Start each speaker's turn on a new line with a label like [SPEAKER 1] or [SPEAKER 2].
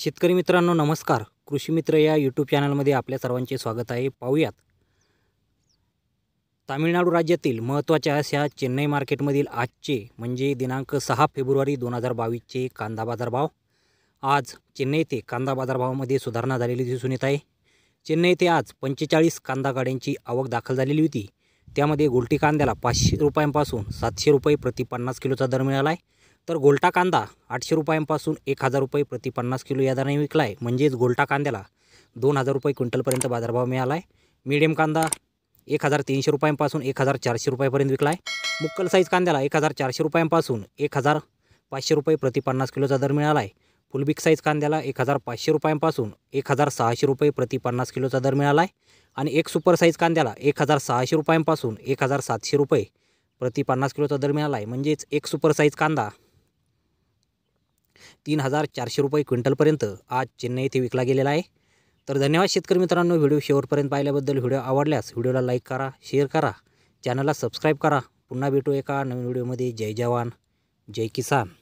[SPEAKER 1] शेतकरी मित्रांनो नमस्कार कृषी मित्र या यूट्यूब चॅनलमध्ये आपल्या सर्वांचे स्वागत आहे पाहूयात तामिळनाडू राज्यातील महत्त्वाच्या अशा चेन्नई मार्केटमधील आजचे म्हणजे दिनांक सहा फेब्रुवारी दोन हजार बावीसचे कांदा बाजारभाव आज चेन्नई ते कांदा बाजारभावामध्ये सुधारणा झालेली दिसून येत आहे चेन्नई ते आज पंचेचाळीस कांदा गाड्यांची आवक दाखल झालेली होती त्यामध्ये गोल्टी कांद्याला पाचशे रुपयांपासून सातशे रुपये प्रति पन्नास किलोचा दर मिळाला आहे तर गोलटा कांदा आठशे रुपयांपासून एक हजार रुपये प्रति पन्नास किलो या दराने विकला आहे म्हणजेच गोलटा कांद्याला दोन हजार रुपये क्विंटलपर्यंत बाजारभाव मिळाला आहे मीडियम कांदा एक हजार तीनशे रुपयांपासून एक हजार चारशे रुपयापर्यंत विकला आहे मुक्कल साईज कांद्याला एक हजार चारशे रुपयांपासून एक हजार पाचशे रुपये प्रति पन्नास किलोचा दर मिळाला आहे फुलबिक साईज कांद्याला एक हजार पाचशे रुपयांपासून एक हजार सहाशे रुपये प्रति पन्नास किलोचा दर मिळाला आहे आणि एक सुपर साईज कांद्याला एक हजार सहाशे रुपयांपासून एक हजार सातशे रुपये प्रति पन्नास किलोचा दर मिळाला आहे म्हणजेच एक सुपर साईज कांदा तीन हजार चारशे रुपये क्विंटलपर्यंत आज चेन्नई येथे विकला गेलेला आहे तर धन्यवाद शेतकरी मित्रांनो व्हिडिओ शेवटपर्यंत पाहिल्याबद्दल व्हिडिओ आवडल्यास व्हिडिओला लाईक करा शेअर करा चॅनलला सबस्क्राईब करा पुन्हा भेटू एका नवीन व्हिडिओमध्ये जय जवान जय किसान